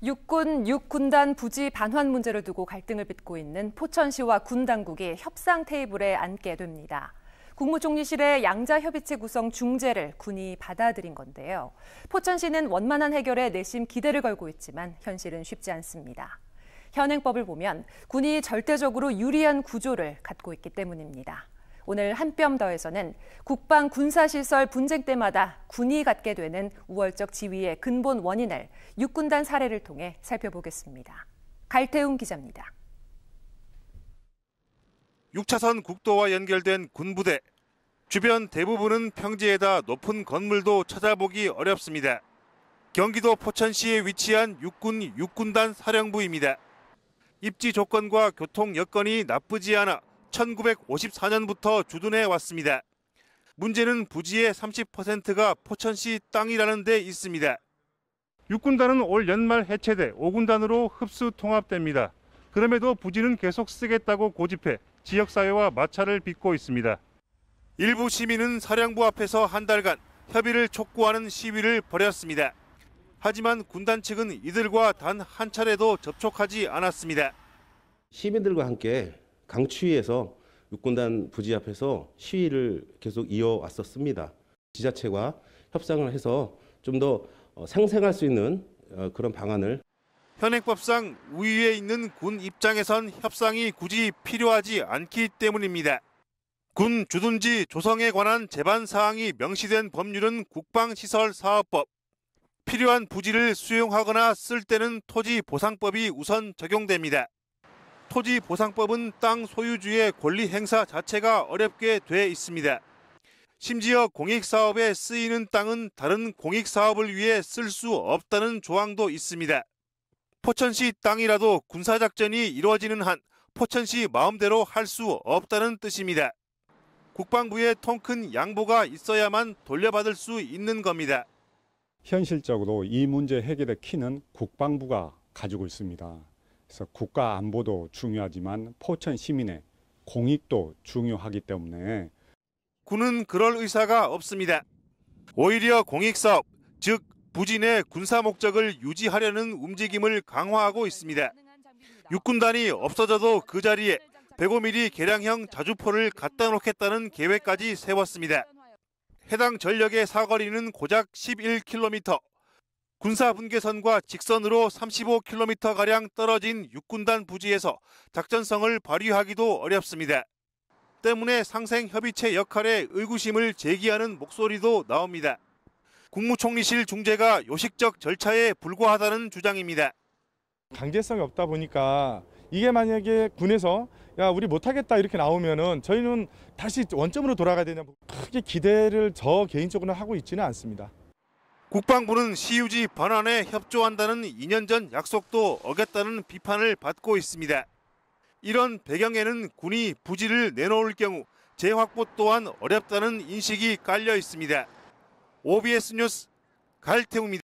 육군 육군단 부지 반환 문제를 두고 갈등을 빚고 있는 포천시와 군 당국이 협상 테이블에 앉게 됩니다. 국무총리실의 양자협의체 구성 중재를 군이 받아들인 건데요. 포천시는 원만한 해결에 내심 기대를 걸고 있지만 현실은 쉽지 않습니다. 현행법을 보면 군이 절대적으로 유리한 구조를 갖고 있기 때문입니다. 오늘 한뼘 더에서는 국방 군사시설 분쟁 때마다 군이 갖게 되는 우월적 지위의 근본 원인을 육군단 사례를 통해 살펴보겠습니다. 갈태웅 기자입니다. 6차선 국도와 연결된 군부대. 주변 대부분은 평지에다 높은 건물도 찾아보기 어렵습니다. 경기도 포천시에 위치한 육군 육군단 사령부입니다. 입지 조건과 교통 여건이 나쁘지 않아 1954년부터 주둔해 왔습니다. 문제는 부지의 30%가 포천시 땅이라는 데 있습니다. 6군단은 올 연말 해체돼 5군단으로 흡수 통합됩니다. 그럼에도 부지는 계속 쓰겠다고 고집해 지역사회와 마찰을 빚고 있습니다. 일부 시민은 사령부 앞에서 한 달간 협의를 촉구하는 시위를 벌였습니다. 하지만 군단 측은 이들과 단 한 차례도 접촉하지 않았습니다. 시민들과 함께 강추위에서 육군단 부지 앞에서 시위를 계속 이어왔었습니다. 지자체와 협상을 해서 좀더 어, 상생할 수 있는 어, 그런 방안을 현행법상 우위에 있는 군 입장에선 협상이 굳이 필요하지 않기 때문입니다. 군 주둔지 조성에 관한 제반 사항이 명시된 법률은 국방시설사업법. 필요한 부지를 수용하거나 쓸 때는 토지보상법이 우선 적용됩니다. 토지 보상법은 땅 소유주의 권리 행사 자체가 어렵게 돼 있습니다. 심지어 공익사업에 쓰이는 땅은 다른 공익사업을 위해 쓸 수 없다는 조항도 있습니다. 포천시 땅이라도 군사작전이 이루어지는 한 포천시 마음대로 할 수 없다는 뜻입니다. 국방부의 통큰 양보가 있어야만 돌려받을 수 있는 겁니다. 현실적으로 이 문제 해결의 키는 국방부가 가지고 있습니다. 그래서 국가 안보도 중요하지만 포천 시민의 공익도 중요하기 때문에 군은 그럴 의사가 없습니다. 오히려 공익사업, 즉 부진의 군사 목적을 유지하려는 움직임을 강화하고 있습니다. 육군단이 없어져도 그 자리에 105mm 개량형 자주포를 갖다 놓겠다는 계획까지 세웠습니다. 해당 전력의 사거리는 고작 11km. 군사 분계선과 직선으로 35km 가량 떨어진 육군단 부지에서 작전성을 발휘하기도 어렵습니다. 때문에 상생 협의체 역할에 의구심을 제기하는 목소리도 나옵니다. 국무총리실 중재가 요식적 절차에 불과하다는 주장입니다. 강제성이 없다 보니까 이게 만약에 군에서 야 우리 못하겠다 이렇게 나오면은 저희는 다시 원점으로 돌아가야 되냐 크게 기대를 저 개인적으로 하고 있지는 않습니다. 국방부는 시유지 반환에 협조한다는 2년 전 약속도 어겼다는 비판을 받고 있습니다. 이런 배경에는 군이 부지를 내놓을 경우 재확보 또한 어렵다는 인식이 깔려 있습니다. OBS 뉴스 갈태우입니다.